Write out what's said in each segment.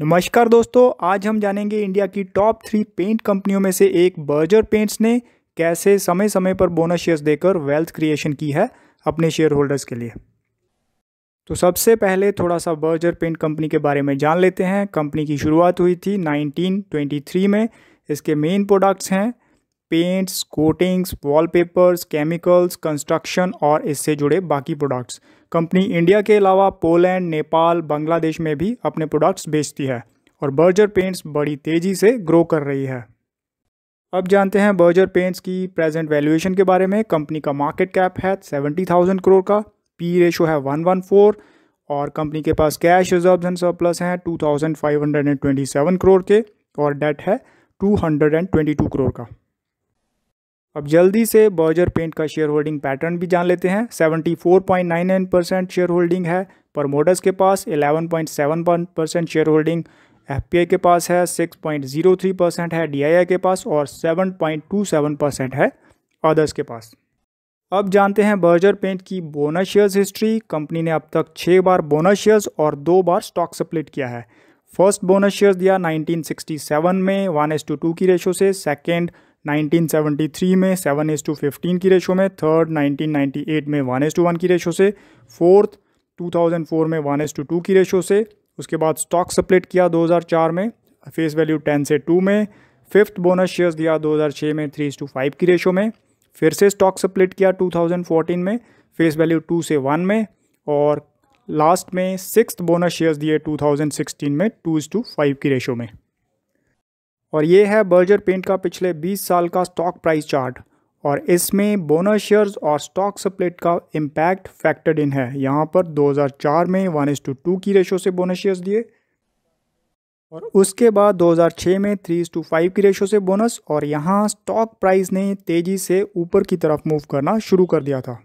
नमस्कार दोस्तों आज हम जानेंगे इंडिया की टॉप थ्री पेंट कंपनियों में से एक बर्जर पेंट्स ने कैसे समय समय पर बोनस शेयर्स देकर वेल्थ क्रिएशन की है अपने शेयर होल्डर्स के लिए तो सबसे पहले थोड़ा सा बर्जर पेंट कंपनी के बारे में जान लेते हैं कंपनी की शुरुआत हुई थी 1923 में इसके मेन प्रोडक्ट्स हैं paints coatings wallpapers chemicals construction और इससे जुड़े बाकी प्रोडक्ट्स कंपनी इंडिया के अलावा पोलैंड नेपाल बांग्लादेश में भी अपने प्रोडक्ट्स बेचती है और बर्जर पेंट्स बड़ी तेज़ी से ग्रो कर रही है अब जानते हैं बर्जर पेंट्स की प्रेजेंट वैल्यूएशन के बारे में कंपनी का मार्केट कैप है सेवेंटी थाउजेंड करोड़ का पी रेशो है वन वन फोर और कंपनी के पास कैश रिजर्व एंड सरप्लस हैं two thousand five hundred and twenty seven crore के और डेट है two hundred and twenty two crore का अब जल्दी से बर्जर पेंट का शेयर होल्डिंग पैटर्न भी जान लेते हैं 74.99 परसेंट शेयर होल्डिंग है प्रमोटर्स के पास 11.71 परसेंट शेयर होल्डिंग एफ के पास है 6.03 परसेंट है डी के पास और 7.27 परसेंट है अदर्स के पास अब जानते हैं बर्जर पेंट की बोनस शेयर्स हिस्ट्री कंपनी ने अब तक छः बार बोनस शेयर्स और दो बार स्टॉक स्प्लिट किया है फर्स्ट बोनस शेयर्स दिया 1967 में वन एस टू टू की रेशो से सेकेंड 1973 में सेवन एज टू फिफ्टीन की रेशो में थर्ड 1998 में वन एज टू वन की रेशो से फोर्थ 2004 में वन एज टू टू की रेशो से उसके बाद स्टॉक सप्लेट किया 2004 में फेस वैल्यू 10 से 2 में फिफ्थ बोनस शेयर्स दिया 2006 में थ्री टू फाइव की रेशो में फिर से स्टॉक सप्लेट किया 2014 में फेस वैल्यू टू से वन में और लास्ट में सिक्स बोनस शेयर्स दिए 2016 में टू इज टू फाइव की रेशो में और ये है बर्जर पेंट का पिछले 20 साल का स्टॉक प्राइस चार्ट और इसमें बोनस शेयर्स और स्टॉक सप्लेट का इम्पैक्ट फैक्टर्ड इन है यहाँ पर 2004 में वन एस टू टू की रेशो से बोनस शेयर्स दिए और उसके बाद 2006 में थ्री टू फाइव की रेशो से बोनस और यहाँ स्टॉक प्राइस ने तेज़ी से ऊपर की तरफ मूव करना शुरू कर दिया था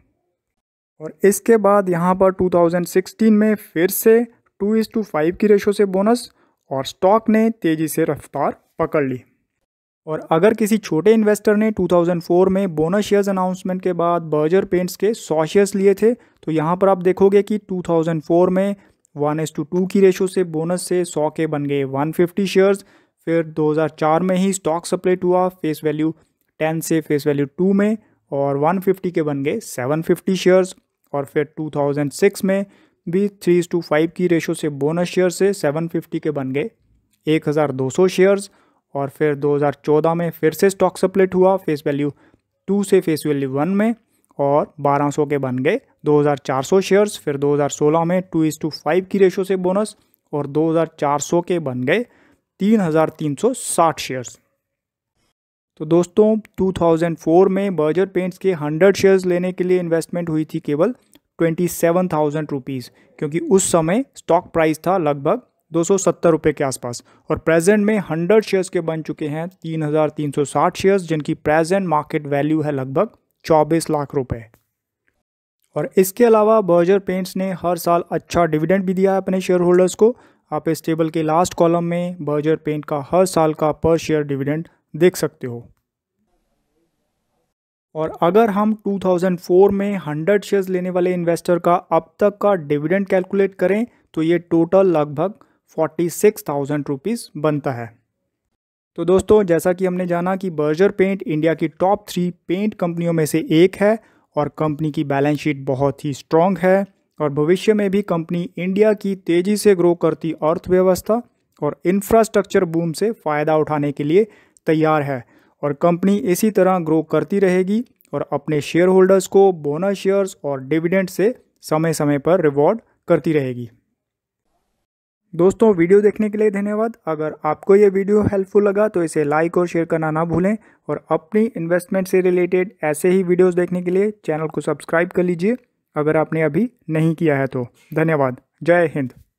और इसके बाद यहाँ पर 2016 में फिर से टू इस टू फाइव की रेशो से बोनस और स्टॉक ने तेज़ी से रफ्तार पकड़ ली और अगर किसी छोटे इन्वेस्टर ने 2004 में बोनस शेयर्स अनाउंसमेंट के बाद बर्जर पेंट्स के सौ शेयर्स लिए थे तो यहाँ पर आप देखोगे कि 2004 में वन एस टू टू की रेशो से बोनस से सौ के बन गए 150 शेयर्स फिर 2004 में ही स्टॉक सप्लेट हुआ फेस वैल्यू 10 से फेस वैल्यू 2 में और 150 के बन गए 750 शेयर्स और फिर 2006 में भी थ्री टू फाइव की रेशो से बोनस शेयर से 750 के बन गए 1200 शेयर्स और फिर 2014 में फिर से स्टॉक सप्लिट हुआ फेस वैल्यू टू से फेस वैल्यू वन में और 1200 के बन गए 2400 शेयर्स फिर 2016 में टू इज़ टू फाइव की रेशो से बोनस और 2400 के बन गए 3360 शेयर्स तो दोस्तों 2004 में बर्जर पेंट्स के 100 शेयर्स लेने के लिए इन्वेस्टमेंट हुई थी केवल ट्वेंटी सेवन थाउजेंड रुपीज़ क्योंकि उस समय स्टॉक प्राइस था लगभग दो रुपए के आसपास और प्रेजेंट में 100 शेयर्स के बन चुके हैं 3,360 शेयर्स जिनकी प्रेजेंट मार्केट वैल्यू है लगभग 24 लाख रुपए और इसके अलावा बर्जर पेंट्स ने हर साल अच्छा डिविडेंड भी दिया है अपने शेयर होल्डर्स को आप इस टेबल के लास्ट कॉलम में बर्जर पेंट का हर साल का पर शेयर डिविडेंड देख सकते हो और अगर हम 2004 में 100 शेयर्स लेने वाले इन्वेस्टर का अब तक का डिविडेंड कैलकुलेट करें तो ये टोटल लगभग फोर्टी सिक्स थाउजेंड रुपीज़ बनता है तो दोस्तों जैसा कि हमने जाना कि बर्जर पेंट इंडिया की टॉप थ्री पेंट कंपनियों में से एक है और कंपनी की बैलेंस शीट बहुत ही स्ट्रॉन्ग है और भविष्य में भी कंपनी इंडिया की तेज़ी से ग्रो करती अर्थव्यवस्था और इंफ्रास्ट्रक्चर बूम से फ़ायदा उठाने के लिए तैयार है और कंपनी इसी तरह ग्रो करती रहेगी और अपने शेयर होल्डर्स को बोनस शेयर्स और डिविडेंड से समय समय पर रिवॉर्ड करती रहेगी दोस्तों वीडियो देखने के लिए धन्यवाद अगर आपको ये वीडियो हेल्पफुल लगा तो इसे लाइक और शेयर करना ना भूलें और अपनी इन्वेस्टमेंट से रिलेटेड ऐसे ही वीडियोस देखने के लिए चैनल को सब्सक्राइब कर लीजिए अगर आपने अभी नहीं किया है तो धन्यवाद जय हिंद